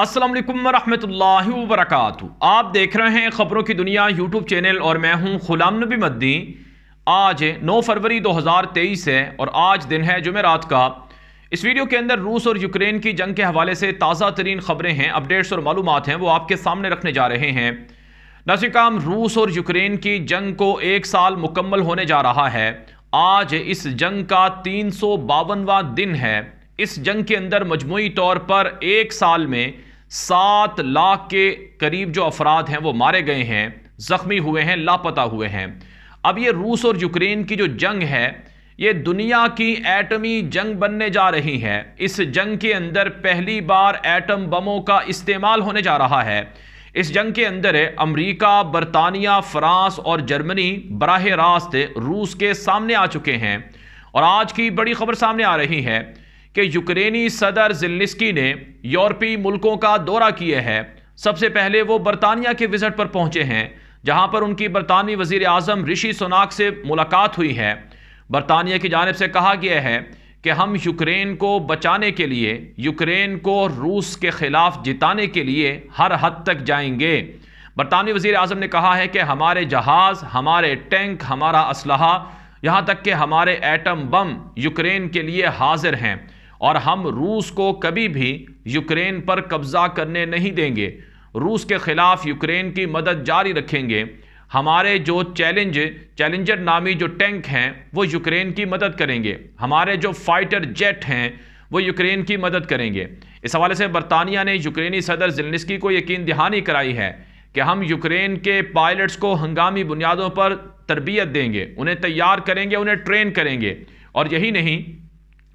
अस्सलाम वालेकुम वरहमतुल्लाहि आप देख रहे हैं ख़बरों की दुनिया यूट्यूब चैनल और मैं हूं गुलाम नबी मद्दी आज 9 फरवरी 2023 है और आज दिन है रात का इस वीडियो के अंदर रूस और यूक्रेन की जंग के हवाले से ताज़ा तरीन ख़बरें हैं अपडेट्स और मालूम हैं वो आपके सामने रखने जा रहे हैं नासिकाम रूस और यूक्रेन की जंग को एक साल मुकम्मल होने जा रहा है आज इस जंग का तीन सौ बावनवा दिन है इस जंग के अंदर मजमू तौर पर एक साल में सात लाख के करीब जो अफराद हैं वो मारे गए हैं ज़ख्मी हुए हैं लापता हुए हैं अब ये रूस और यूक्रेन की जो जंग है ये दुनिया की एटमी जंग बनने जा रही है इस जंग के अंदर पहली बार एटम बमों का इस्तेमाल होने जा रहा है इस जंग के अंदर अमेरिका, बरतानिया फ्रांस और जर्मनी बराह रास्त रूस के सामने आ चुके हैं और आज की बड़ी खबर सामने आ रही है कि यूक्रेनी सदर जिलनिस्की ने यूरोपीय मुल्कों का दौरा किया है सबसे पहले वो बरतानिया के विजिट पर पहुंचे हैं जहां पर उनकी बरतानवी वजीर आजम ऋषि सोनाक से मुलाकात हुई है बरतानिया की जानब से कहा गया है कि हम यूक्रेन को बचाने के लिए यूक्रेन को रूस के ख़िलाफ़ जिताने के लिए हर हद तक जाएंगे बरतानवी वज़ी अजम ने कहा है कि हमारे जहाज़ हमारे टैंक हमारा असलहा यहाँ तक कि हमारे एटम बम यूक्रेन के लिए हाजिर हैं और हम रूस को कभी भी यूक्रेन पर कब्ज़ा करने नहीं देंगे रूस के ख़िलाफ़ यूक्रेन की मदद जारी रखेंगे हमारे जो चैलेंज चैलेंजर नामी जो टैंक हैं वो यूक्रेन की मदद करेंगे हमारे जो फाइटर जेट हैं वो यूक्रेन की मदद करेंगे इस हवाले से बरतानिया ने यूक्रेनी सदर जिलनिस्की को यकीन दहानी कराई है कि हम यूक्रेन के पायलट्स को हंगामी बुनियादों पर तरबियत देंगे उन्हें तैयार करेंगे उन्हें ट्रेन करेंगे और यही नहीं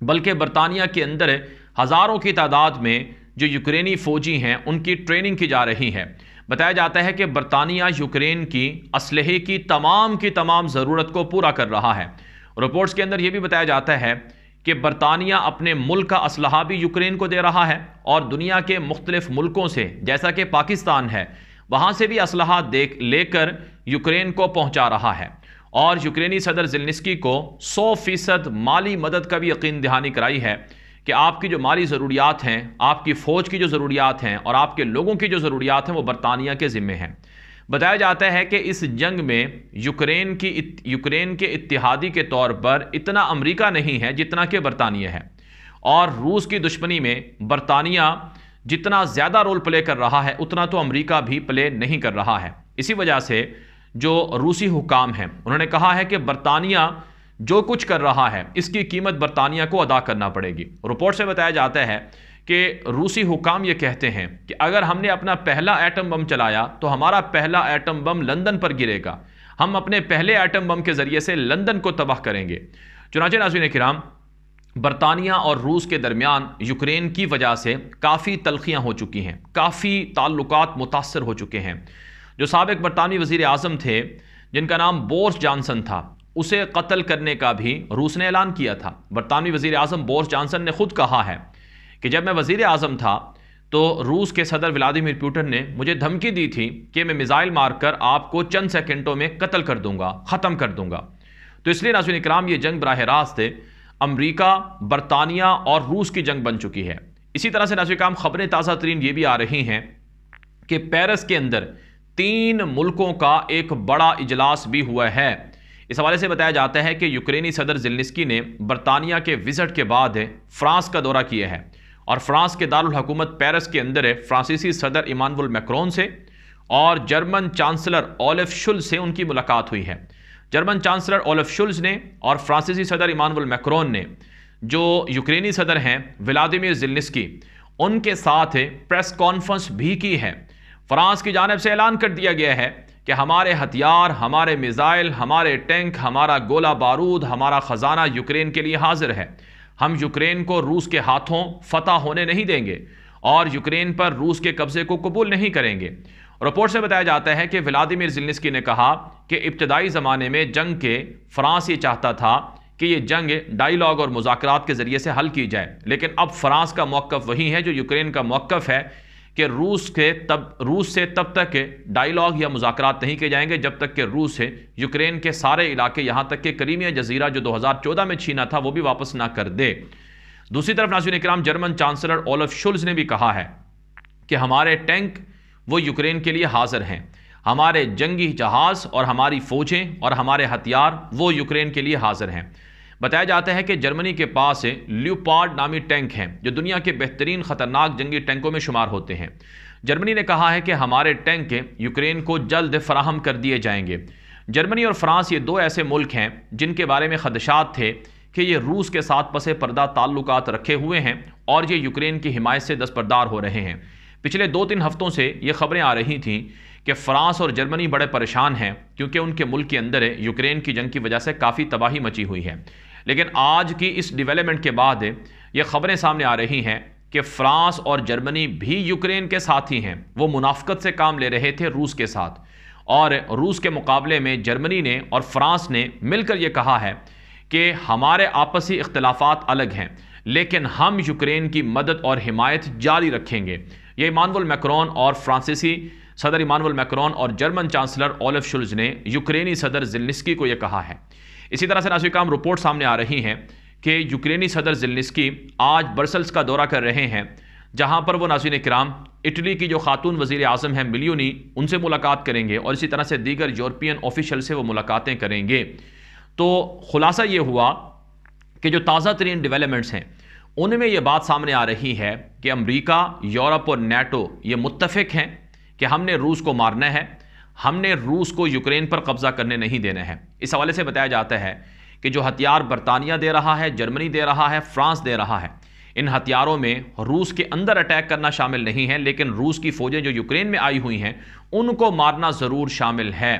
बल्कि बरतानिया के अंदर हज़ारों की तादाद में जो यूक्रेनी फ़ौजी हैं उनकी ट्रेनिंग की जा रही है बताया जाता है कि बरतानिया यूक्रेन की असलहे की तमाम की तमाम ज़रूरत को पूरा कर रहा है रिपोर्ट्स के अंदर यह भी बताया जाता है कि बरतानिया अपने मुल्क का इसलह भी यूक्रेन को दे रहा है और दुनिया के मुख्तलिफ मुल्कों से जैसा कि पाकिस्तान है वहाँ से भी इसलह देख लेकर यूक्रेन को पहुँचा रहा है और यूक्रेनी सदर जिलनिस्की को सौ फीसद माली मदद का भी यकीन दहानी कराई है कि आपकी जो माली ज़रूरियात हैं आपकी फ़ौज की जो ज़रूरियात हैं और आपके लोगों की जो ज़रूरियात हैं वो बरतानिया के ज़िम्मे हैं बताया जाता है कि इस जंग में यूक्रेन की यूक्रेन के इतिहादी के तौर पर इतना अमरीका नहीं है जितना कि बरतानिया है और रूस की दुश्मनी में बरतानिया जितना ज़्यादा रोल प्ले कर रहा है उतना तो अमरीका भी प्ले नहीं कर रहा है इसी वजह से जो रूसी हुकाम हैं उन्होंने कहा है कि बरतानिया जो कुछ कर रहा है इसकी कीमत बरतानिया को अदा करना पड़ेगी रिपोर्ट से बताया जाता है कि रूसी हुकाम ये कहते हैं कि अगर हमने अपना पहला एटम बम चलाया तो हमारा पहला एटम बम लंदन पर गिरेगा हम अपने पहले एटम बम के ज़रिए से लंदन को तबाह करेंगे चुनाचे नाजिन कराम बरतानिया और रूस के दरमियान यूक्रेन की वजह से काफ़ी तलखियाँ हो चुकी हैं काफ़ी ताल्लुक मुतासर हो चुके हैं जो सबक बरतानवी वज़ी अजम थे जिनका नाम बोर्स जानसन था उसे कत्ल करने का भी रूस ने ऐलान किया था बरतानवी वज़ी अजम बोर्स जानसन ने ख़ुद कहा है कि जब मैं वज़ी अजम था तो रूस के सदर व्लादिमिर पुटिन ने मुझे धमकी दी थी कि मैं मिज़ाइल मारकर आपको चंद सेकेंडों में कत्ल कर दूंगा ख़त्म कर दूंगा तो इसलिए नाजुन इक्राम ये जंग बरह रास्त अमरीका बरतानिया और रूस की जंग बन चुकी है इसी तरह से नाजिन इक्राम खबरें ताज़ा तरीन ये भी आ रही हैं कि पेरिस के अंदर तीन मुल्कों का एक बड़ा इजलास भी हुआ है इस हवाले से बताया जाता है कि यूक्रेनी सदर जिलनिस्की ने बरतानिया के विज़िट के बाद फ्रांस का दौरा किया है और फ्रांस के दारकूमत पेरिस के अंदर फ्रांसीसी सदर इमानुल मैक्रोन से और जर्मन चांसलर ओलिफ शुल से उनकी मुलाकात हुई है जर्मन चांसलर ओलिफ शुल्स ने और फ्रांसीसी सदर इमानुल मैक्रोन ने जो यूक्रेनी सदर हैं व्लादिमिर जिलनिस्की उनके साथ प्रेस कॉन्फ्रेंस भी की है फ्रांस की जानब से ऐलान कर दिया गया है कि हमारे हथियार हमारे मिज़ाइल हमारे टैंक हमारा गोला बारूद हमारा ख़जाना यूक्रेन के लिए हाजिर है हम यूक्रेन को रूस के हाथों फतह होने नहीं देंगे और यूक्रेन पर रूस के कब्ज़े को कबूल नहीं करेंगे रिपोर्ट से बताया जाता है कि व्लादिमिर जिलनस्की ने कहा कि इब्तदाई ज़माने में जंग के फ्रांस ये चाहता था कि ये जंग डायलॉग और मुजाकर के ज़रिए से हल की जाए लेकिन अब फ्रांस का मौक़ वही है जो यूक्रेन का मौक़ है कि रूस के तब रूस से तब तक डायलॉग या मुजाकर नहीं किए जाएंगे जब तक कि रूस से यूक्रेन के सारे इलाके यहाँ तक के करीमिया जजीरा जो 2014 में छीना था वो भी वापस ना कर दे दूसरी तरफ नाजुन इक्राम जर्मन चांसलर ओलफ शुल्स ने भी कहा है कि हमारे टैंक वो यूक्रेन के लिए हाजिर हैं हमारे जंगी जहाज़ और हमारी फ़ौजें और हमारे हथियार वो यूक्रेन के लिए हाजिर हैं बताया जाता है कि जर्मनी के पास ल्यूपार्ड नामी टैंक हैं जो दुनिया के बेहतरीन खतरनाक जंगी टैंकों में शुमार होते हैं जर्मनी ने कहा है कि हमारे टैंक यूक्रेन को जल्द फराहम कर दिए जाएंगे जर्मनी और फ्रांस ये दो ऐसे मुल्क हैं जिनके बारे में खदशात थे कि ये रूस के साथ पसे पर्दा ताल्लुक रखे हुए हैं और ये यूक्रेन की हिमायत से दस्तरदार हो रहे हैं पिछले दो तीन हफ्तों से ये खबरें आ रही थीं कि फ़्रांस और जर्मनी बड़े परेशान हैं क्योंकि उनके मुल्क के अंदर यूक्रेन की जंग की वजह से काफ़ी तबाही मची हुई है लेकिन आज की इस डेवलपमेंट के बाद ये खबरें सामने आ रही हैं कि फ्रांस और जर्मनी भी यूक्रेन के साथ ही हैं वो मुनाफ्त से काम ले रहे थे रूस के साथ और रूस के मुकाबले में जर्मनी ने और फ्रांस ने मिलकर ये कहा है कि हमारे आपसी इख्तलाफात अलग हैं लेकिन हम यूक्रेन की मदद और हिमायत जारी रखेंगे ये इमानुअल मैक्रोन और फ्रांसीसी सदर इमानुअल मैक्रोन और जर्मन चांसलर ओलफ शुल्ज ने यूक्रेनी सदर जिलनिस्की को यह कहा है इसी तरह से नासिकाम रिपोर्ट सामने आ रही हैं कि यूक्रेनी सदर जिलनिस्की आज बर्सल्स का दौरा कर रहे हैं जहां पर वो नासिन कराम इटली की जो खातून वजीर अजम हैं मिलियोनी उनसे मुलाकात करेंगे और इसी तरह से दीगर यूरोपियन ऑफिशल से वो मुलाकातें करेंगे तो खुलासा ये हुआ कि जो ताज़ा तरीन डिवेलपमेंट्स हैं उनमें यह बात सामने आ रही है कि अमरीका यूरोप और नैटो ये मुतफिक हैं कि हमने रूस को मारना है हमने रूस को यूक्रेन पर कब्जा करने नहीं देने हैं इस हवाले से बताया जाता है कि जो हथियार बरतानिया दे रहा है जर्मनी दे रहा है फ्रांस दे रहा है इन हथियारों में रूस के अंदर अटैक करना शामिल नहीं है लेकिन रूस की फ़ौजें जो यूक्रेन में आई हुई हैं उनको मारना ज़रूर शामिल है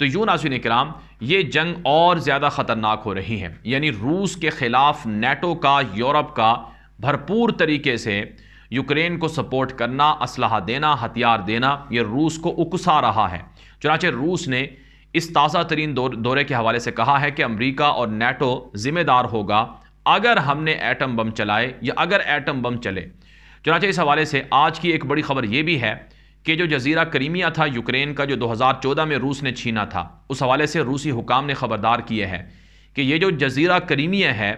तो यू नाजिन कराम ये जंग और ज़्यादा ख़तरनाक हो रही है यानी रूस के ख़िलाफ़ नेटो का यूरोप का भरपूर तरीके से यूक्रेन को सपोर्ट करना असलाह देना हथियार देना ये रूस को उकसा रहा है चुनाचे रूस ने इस ताज़ा तरीन दौरे के हवाले से कहा है कि अमरीका और नेटो ज़िम्मेदार होगा अगर हमने एटम बम चलाए या अगर एटम बम चले चुनाचे इस हवाले से आज की एक बड़ी खबर यह भी है कि जो जजीरा करीमिया था यूक्रेन का जो 2014 में रूस ने छीना था उस हवाले से रूसी हुकाम ने खबरदार किए हैं कि ये जो जजीरा करीमिया है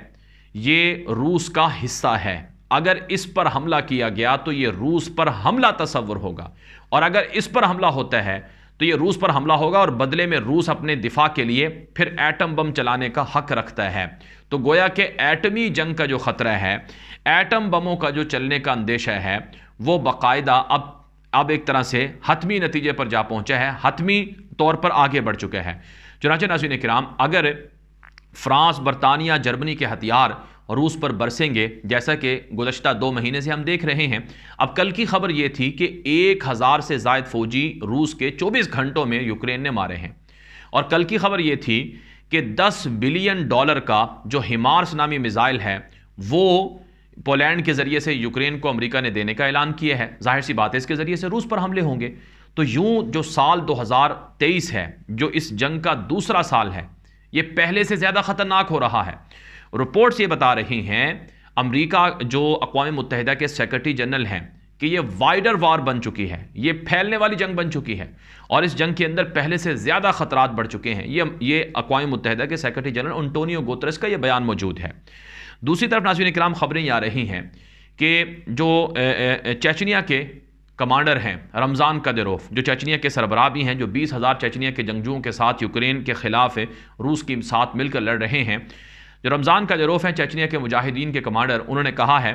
ये रूस का हिस्सा है अगर इस पर हमला किया गया तो ये रूस पर हमला तस्वर होगा और अगर इस पर हमला होता है तो ये रूस पर हमला होगा और बदले में रूस अपने दिफा के लिए फिर एटम बम चलाने का हक रखता है तो गोया के एटमी जंग का जो ख़तरा है एटम बमों का जो चलने का अंदेशा है वो बाकायदा अब अब एक तरह से हतमी नतीजे पर जा पहुंचा है हतमी तौर पर आगे बढ़ चुके हैं चुनाचे नाजिन कराम अगर फ्रांस बरतानिया जर्मनी के हथियार और उस पर बरसेंगे जैसा कि गुजशत दो महीने से हम देख रहे हैं अब कल की खबर ये थी कि एक हज़ार से जायद फौजी रूस के चौबीस घंटों में यूक्रेन ने मारे हैं और कल की खबर ये थी कि दस बिलियन डॉलर का जो हिमार्स नामी मिज़ाइल है वो पोलैंड के ज़रिए से यूक्रेन को अमेरिका ने देने का ऐलान किया है जाहिर सी बात है इसके ज़रिए से रूस पर हमले होंगे तो यूं जो साल 2023 है जो इस जंग का दूसरा साल है ये पहले से ज़्यादा ख़तरनाक हो रहा है रिपोर्ट्स ये बता रही हैं अमेरिका जो अकवा मुतहदा के सेक्रेटरी जनरल हैं कि ये वाइडर वार बन चुकी है ये फैलने वाली जंग बन चुकी है और इस जंग के अंदर पहले से ज़्यादा खतरात बढ़ चुके हैं ये ये अकवा मुतहदा के सेक्रेटरी जनरल अंटोनियो गोत्रस का ये बयान मौजूद है दूसरी तरफ नाजिन इक्राम खबरें आ रही हैं कि जो चैचनिया के कमांडर हैं रमज़ान कदरोफ जो चैचनिया के सरबरा भी हैं जो बीस हज़ार चैचनिया के जंगजुओं के साथ यूक्रेन के ख़िलाफ़ रूस के साथ मिलकर लड़ रहे हैं जो रमज़ान का जरूफ़ हैं चचनिया के मुजाहिदीन के कमांडर उन्होंने कहा है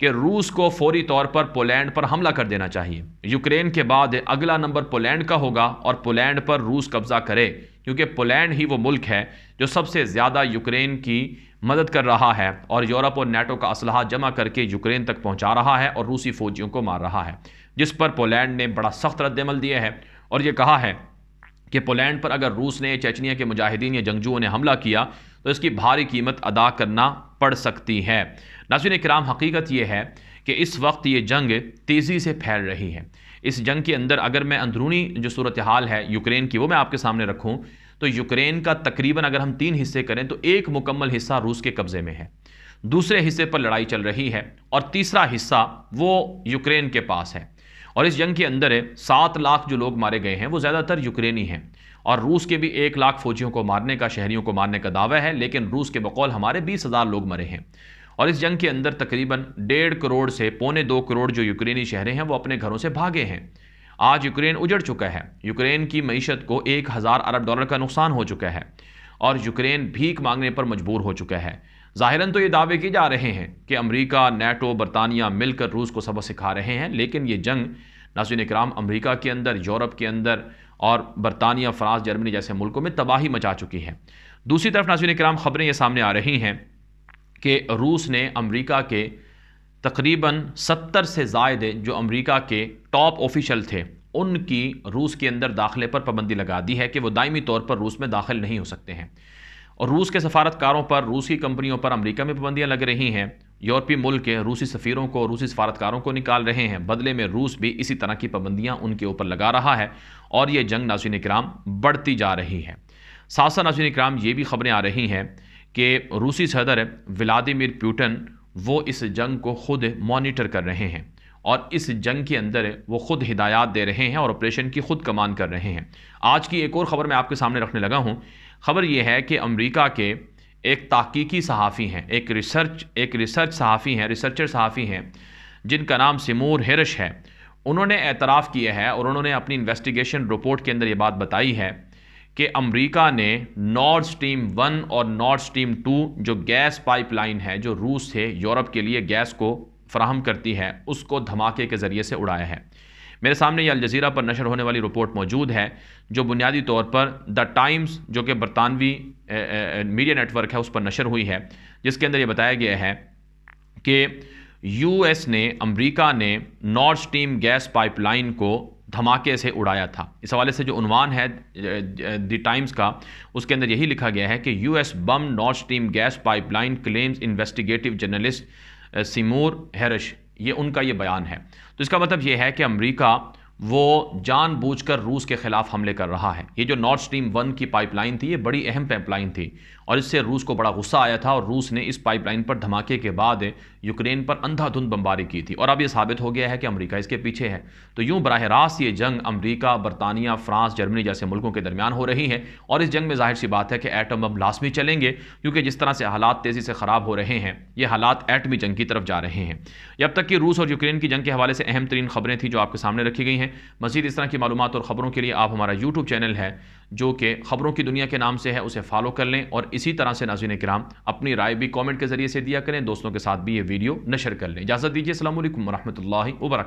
कि रूस को फौरी तौर पर पोलैंड पर हमला कर देना चाहिए यूक्रेन के बाद अगला नंबर पोलैंड का होगा और पोलैंड पर रूस कब्ज़ा करे क्योंकि पोलैंड ही वो मुल्क है जो सबसे ज़्यादा यूक्रेन की मदद कर रहा है और यूरोप और नेटो का असलाह जमा करके यूक्रेन तक पहुंचा रहा है और रूसी फौजियों को मार रहा है जिस पर पोलैंड ने बड़ा सख्त रद्दमल दिया है और ये कहा है कि पोलैंड पर अगर रूस ने चचनिया के मुजाहिदीन या जंगजुओं ने हमला किया तो इसकी भारी कीमत अदा करना पड़ सकती है नाजिन कराम हकीकत यह है कि इस वक्त ये जंग तेज़ी से फैल रही है इस जंग के अंदर अगर मैं अंदरूनी जो सूरत हाल है यूक्रेन की वो मैं आपके सामने रखूँ तो यूक्रेन का तकरीबन अगर हम तीन हिस्से करें तो एक मुकम्मल हिस्सा रूस के कब्ज़े में है दूसरे हिस्से पर लड़ाई चल रही है और तीसरा हिस्सा वो यूक्रेन के पास है और इस जंग के अंदर सात लाख जो लोग मारे गए हैं वो ज़्यादातर यूक्रेनी हैं और रूस के भी एक लाख फौजियों को मारने का शहरियों को मारने का दावा है लेकिन रूस के बकौल हमारे बीस हज़ार लोग मरे हैं और इस जंग के अंदर तकरीबन डेढ़ करोड़ से पौने दो करोड़ जो यूक्रेनी शहरें हैं वो अपने घरों से भागे हैं आज यूक्रेन उजड़ चुका है यूक्रेन की मीशत को एक हज़ार अरब डॉलर का नुकसान हो चुका है और यूक्रेन भीख मांगने पर मजबूर हो चुका है ज़ाहिरन तो ये दावे किए जा रहे हैं कि अमरीका नेटो बरतानिया मिलकर रूस को सबक सिखा रहे हैं लेकिन ये जंग नाजिन इक्राम अमरीका के अंदर यूरोप के अंदर और बरतानिया फ्रांस जर्मनी जैसे मुल्कों में तबाही मचा चुकी है दूसरी तरफ नाजिन कराम खबरें ये सामने आ रही हैं कि रूस ने अमरीका के तकरीबन सत्तर से जायद जो अमरीका के टॉप ऑफिशल थे उनकी रूस के अंदर दाखिले पर पाबंदी लगा दी है कि वो दायमी तौर पर रूस में दाखिल नहीं हो सकते हैं और रूस के सफारतकारों पर रूस की कंपनियों पर अमेरिका में पाबंदियाँ लग रही हैं यूरोपीय मुल्क रूसी सफ़ीरों को रूसी सफारतकारों को निकाल रहे हैं बदले में रूस भी इसी तरह की पाबंदियाँ उनके ऊपर लगा रहा है और ये जंग नाजीन कराम बढ़ती जा रही है साथ साथ नाजीन कराम ये भी खबरें आ रही हैं कि रूसी सदर व्लादिमिर प्यूटन वो इस जंग को खुद मॉनिटर कर रहे हैं और इस जंग के अंदर वो खुद हिदायत दे रहे हैं और ऑपरेशन की खुद कमान कर रहे हैं आज की एक और ख़बर मैं आपके सामने रखने लगा हूँ खबर यह है कि अमरीका के एक तहकीकी सहाफ़ी हैं एक रिसर्च एक रिसर्च सहाफ़ी हैं रिसर्चर सहाफ़ी हैं जिनका नाम सिमूर हिरश है उन्होंने एतराफ़ किया है और उन्होंने अपनी इन्वेस्टिगेशन रिपोर्ट के अंदर ये बात बताई है कि अमरीका ने नॉर्थ स्ट्रीम वन और नॉर्थ स्ट्रीम टू जो गैस पाइपलाइन है जो रूस से यूरोप के लिए गैस को फ्राहम करती है उसको धमाके के ज़रिए से उड़ाया है मेरे सामने ये अलजीरा पर नशर होने वाली रिपोर्ट मौजूद है जो बुनियादी तौर पर द टाइम्स जो कि बरतानवी मीडिया नेटवर्क है उस पर नशर हुई है जिसके अंदर ये बताया गया है कि यूएस ने अमेरिका ने नॉर्थ स्टीम गैस पाइपलाइन को धमाके से उड़ाया था इस हवाले से जो उनवान है द टाइम्स का उसके अंदर यही लिखा गया है कि US bomb North Steam gas pipeline claims investigative journalist Seymour Hersh ये उनका ये बयान है तो इसका मतलब ये है कि अमेरिका वो जानबूझकर रूस के खिलाफ हमले कर रहा है ये जो नॉर्थ स्ट्रीम वन की पाइपलाइन थी ये बड़ी अहम पाइपलाइन थी और इससे रूस को बड़ा गुस्सा आया था और रूस ने इस पाइपलाइन पर धमाके के बाद यूक्रेन पर अंधाधुंध बमबारी की थी और अब ये साबित हो गया है कि अमरीका इसके पीछे है तो यूं बरह रास्त ये जंग अमरीका बरतानिया फ्रांस जर्मनी जैसे मुल्कों के दरमियान हो रही है और इस जंग में जाहिर सी बात है कि एटम बम लाजमी चलेंगे क्योंकि जिस तरह से हालात तेज़ी से ख़राब हो रहे हैं ये हालात एटमी जंग की तरफ जा रहे हैं जब तक कि रूस और यूक्रेन की जंग के हवाले से अहम तरीन खबरें थी जो आपके सामने रखी गई हैं मजीद इस तरह की मालूम और ख़बरों के लिए आप हमारा यूट्यूब चैनल है जो कि खबरों की दुनिया के नाम से है उसे फॉलो कर लें और इसी तरह से नाजीन कराम अपनी राय भी कॉमेंट के ज़रिए से दिया करें दोस्तों के साथ भी ये वीडियो नशर कर लें इजाज़त दीजिए अल्लाम वरहमल वर्क